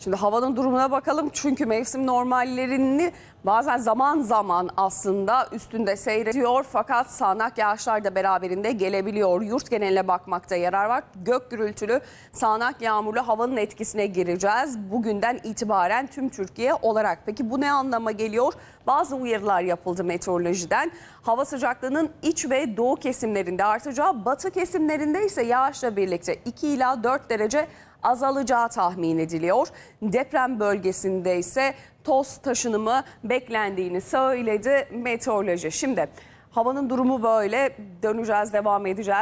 Şimdi havanın durumuna bakalım çünkü mevsim normallerini bazen zaman zaman aslında üstünde seyrediyor fakat sağanak yağışlar da beraberinde gelebiliyor. Yurt geneline bakmakta yarar var. Gök gürültülü sağanak yağmurlu havanın etkisine gireceğiz. Bugünden itibaren tüm Türkiye olarak. Peki bu ne anlama geliyor? Bazı uyarılar yapıldı meteorolojiden. Hava sıcaklığının iç ve doğu kesimlerinde artacağı, batı kesimlerinde ise yağışla birlikte 2 ila 4 derece azalacağı tahmin ediliyor. Deprem bölgesinde ise toz taşınımı beklendiğini söyledi meteoroloji. Şimdi havanın durumu böyle döneceğiz devam edeceğiz.